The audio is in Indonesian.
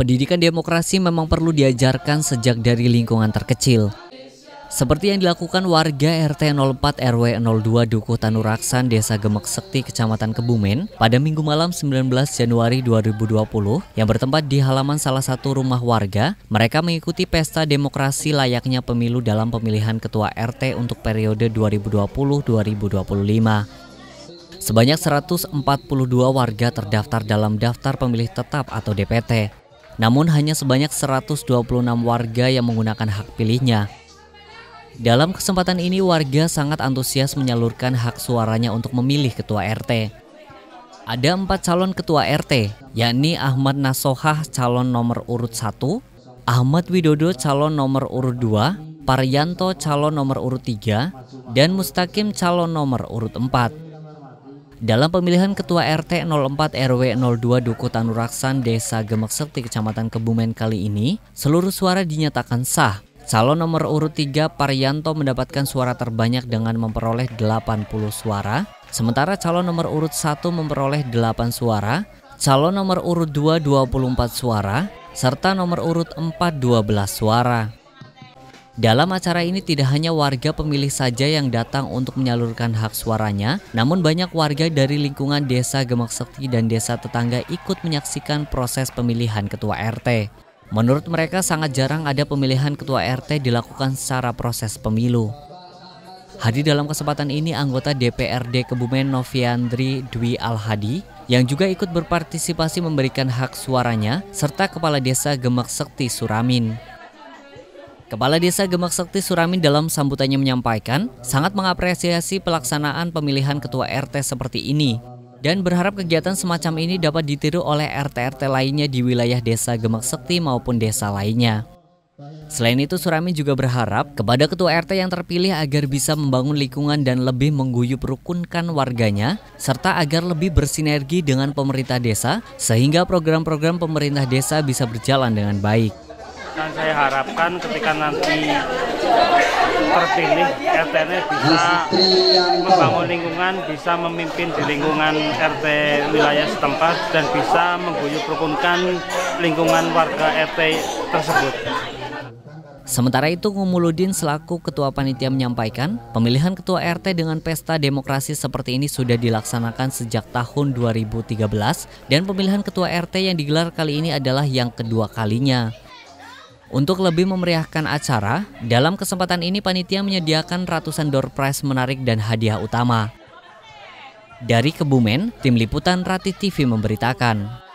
Pendidikan demokrasi memang perlu diajarkan sejak dari lingkungan terkecil. Seperti yang dilakukan warga RT 04 RW 02 Dukuh Tanuraksan Desa Gemek Sekti Kecamatan Kebumen pada Minggu malam 19 Januari 2020 yang bertempat di halaman salah satu rumah warga, mereka mengikuti pesta demokrasi layaknya pemilu dalam pemilihan ketua RT untuk periode 2020-2025. Sebanyak 142 warga terdaftar dalam daftar pemilih tetap atau DPT. Namun hanya sebanyak 126 warga yang menggunakan hak pilihnya. Dalam kesempatan ini warga sangat antusias menyalurkan hak suaranya untuk memilih ketua RT. Ada empat calon ketua RT, yakni Ahmad Nasohah calon nomor urut 1, Ahmad Widodo calon nomor urut 2, Paryanto calon nomor urut 3, dan Mustakim calon nomor urut 4. Dalam pemilihan Ketua RT 04 RW 02 Duku Tanuraksan, Desa Gemek Sekti, Kecamatan Kebumen kali ini, seluruh suara dinyatakan sah. Calon nomor urut 3 Parianto mendapatkan suara terbanyak dengan memperoleh 80 suara, sementara calon nomor urut 1 memperoleh 8 suara, calon nomor urut 2 24 suara, serta nomor urut 4 12 suara. Dalam acara ini tidak hanya warga pemilih saja yang datang untuk menyalurkan hak suaranya, namun banyak warga dari lingkungan desa Gemak Sekti dan desa tetangga ikut menyaksikan proses pemilihan ketua RT. Menurut mereka sangat jarang ada pemilihan ketua RT dilakukan secara proses pemilu. Hadir dalam kesempatan ini anggota DPRD Kebumen Noviandri Dwi Alhadi yang juga ikut berpartisipasi memberikan hak suaranya serta Kepala Desa Gemak Sekti Suramin. Kepala Desa Gemak Sakti Surami dalam sambutannya menyampaikan sangat mengapresiasi pelaksanaan pemilihan ketua RT seperti ini dan berharap kegiatan semacam ini dapat ditiru oleh RT-RT lainnya di wilayah Desa Gemak Sakti maupun desa lainnya. Selain itu, Surami juga berharap kepada ketua RT yang terpilih agar bisa membangun lingkungan dan lebih mengguyup rukunkan warganya, serta agar lebih bersinergi dengan pemerintah desa, sehingga program-program pemerintah desa bisa berjalan dengan baik dan saya harapkan ketika nanti terpilih RT-nya bisa membangun lingkungan, bisa memimpin di lingkungan RT wilayah setempat dan bisa mengguyur rukunkan lingkungan warga RT tersebut. Sementara itu, Ngumuludin selaku ketua panitia menyampaikan, pemilihan ketua RT dengan pesta demokrasi seperti ini sudah dilaksanakan sejak tahun 2013 dan pemilihan ketua RT yang digelar kali ini adalah yang kedua kalinya. Untuk lebih memeriahkan acara, dalam kesempatan ini panitia menyediakan ratusan door prize menarik dan hadiah utama. Dari Kebumen, tim liputan Rati TV memberitakan.